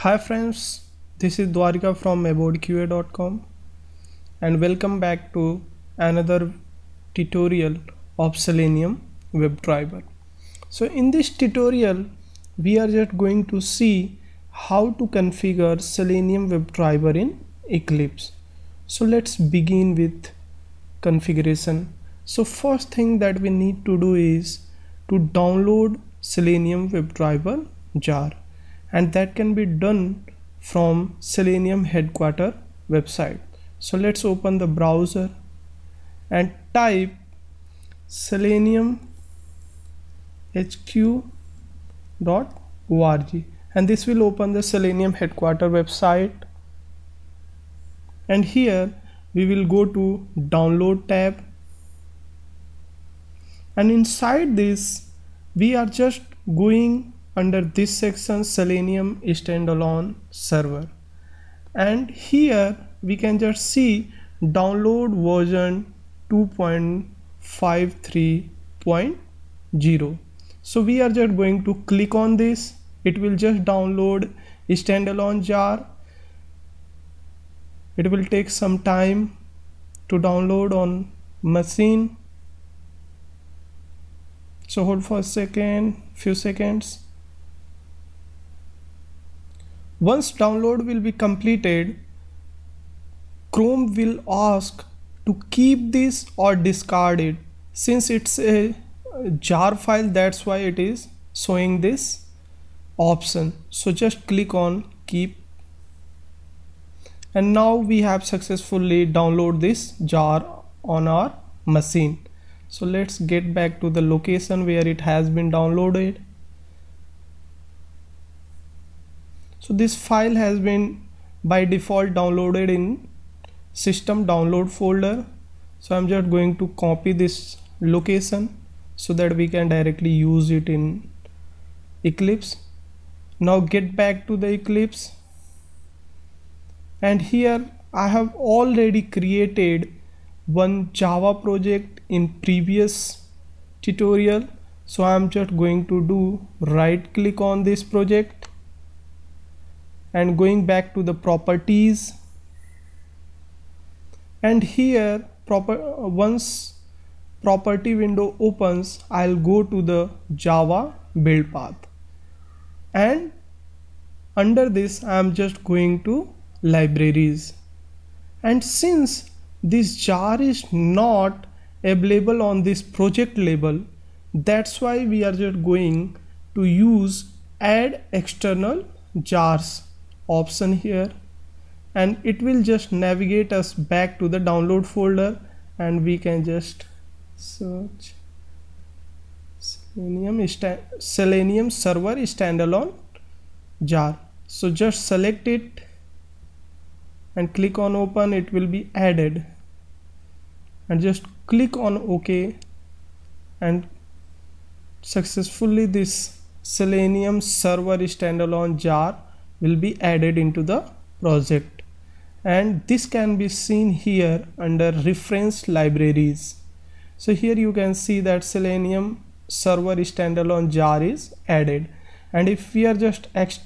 Hi friends, this is Dwarika from aboardqa.com and welcome back to another tutorial of Selenium WebDriver. So in this tutorial, we are just going to see how to configure Selenium WebDriver in Eclipse. So let's begin with configuration. So first thing that we need to do is to download Selenium WebDriver jar and that can be done from selenium headquarter website so let's open the browser and type selenium hq.org and this will open the selenium headquarter website and here we will go to download tab and inside this we are just going under this section selenium standalone server and here we can just see download version 2.53.0 so we are just going to click on this it will just download standalone jar it will take some time to download on machine so hold for a second few seconds once download will be completed, Chrome will ask to keep this or discard it. Since it's a jar file, that's why it is showing this option. So just click on keep. And now we have successfully download this jar on our machine. So let's get back to the location where it has been downloaded so this file has been by default downloaded in system download folder so I'm just going to copy this location so that we can directly use it in Eclipse now get back to the Eclipse and here I have already created one Java project in previous tutorial so I'm just going to do right click on this project and going back to the properties and here proper uh, once property window opens I'll go to the Java build path and under this I am just going to libraries and since this jar is not available on this project label that's why we are just going to use add external jars option here and it will just navigate us back to the download folder and we can just search selenium selenium server standalone jar so just select it and click on open it will be added and just click on ok and successfully this selenium server standalone jar will be added into the project and this can be seen here under reference libraries so here you can see that selenium server standalone jar is added and if we are just ex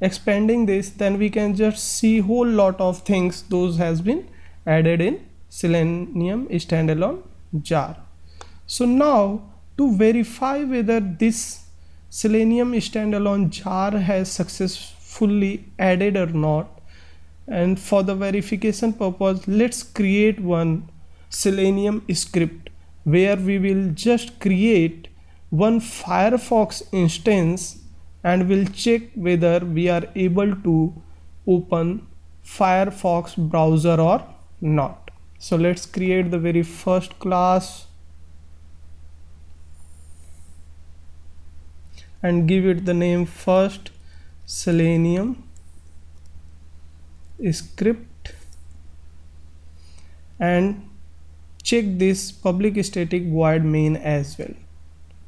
expanding this then we can just see whole lot of things those has been added in selenium standalone jar so now to verify whether this selenium standalone jar has successfully added or not and for the verification purpose let's create one selenium script where we will just create one firefox instance and we'll check whether we are able to open firefox browser or not so let's create the very first class and give it the name first selenium script and check this public static void main as well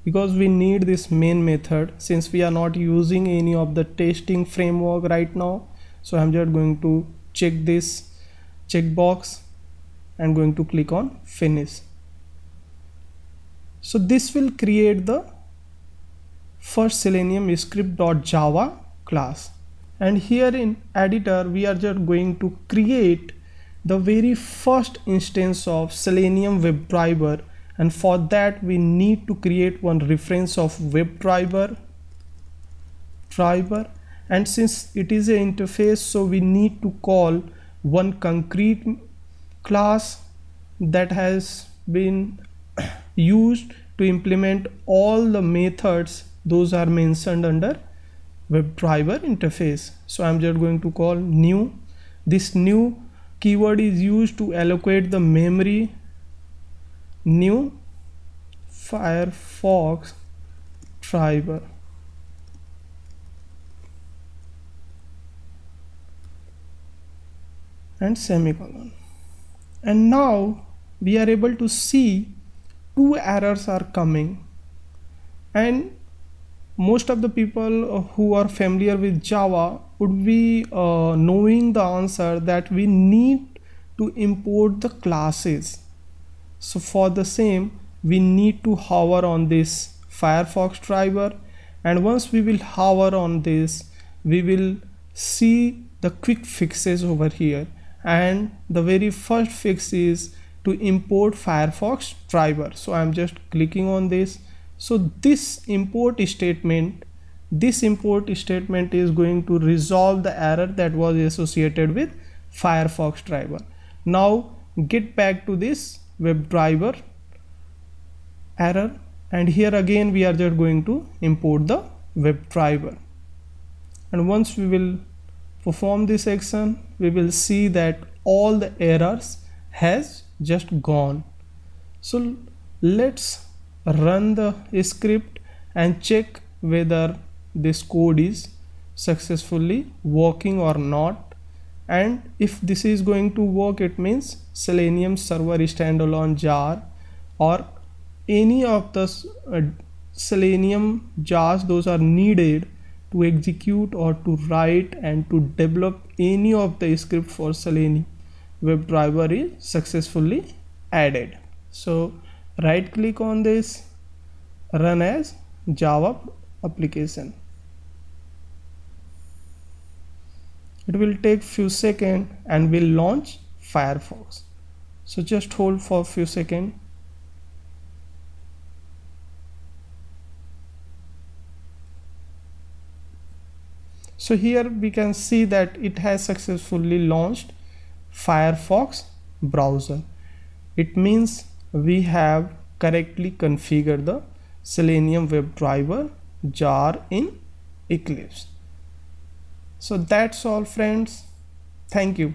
because we need this main method since we are not using any of the testing framework right now so i'm just going to check this checkbox and going to click on finish so this will create the for selenium script.java class and here in editor we are just going to create the very first instance of selenium WebDriver and for that we need to create one reference of WebDriver driver and since it is an interface so we need to call one concrete class that has been used to implement all the methods those are mentioned under WebDriver interface so I'm just going to call new this new keyword is used to allocate the memory new Firefox driver and semicolon and now we are able to see two errors are coming and most of the people who are familiar with Java would be uh, knowing the answer that we need to import the classes. So for the same, we need to hover on this Firefox driver and once we will hover on this, we will see the quick fixes over here and the very first fix is to import Firefox driver. So I'm just clicking on this so this import statement this import statement is going to resolve the error that was associated with Firefox driver now get back to this WebDriver error and here again we are just going to import the WebDriver and once we will perform this action we will see that all the errors has just gone so let's run the script and check whether this code is successfully working or not and if this is going to work it means selenium server standalone jar or any of the uh, selenium jars those are needed to execute or to write and to develop any of the script for selenium webdriver is successfully added so right click on this run as java application it will take few second and will launch firefox so just hold for few second so here we can see that it has successfully launched firefox browser it means we have correctly configured the selenium WebDriver jar in eclipse so that's all friends thank you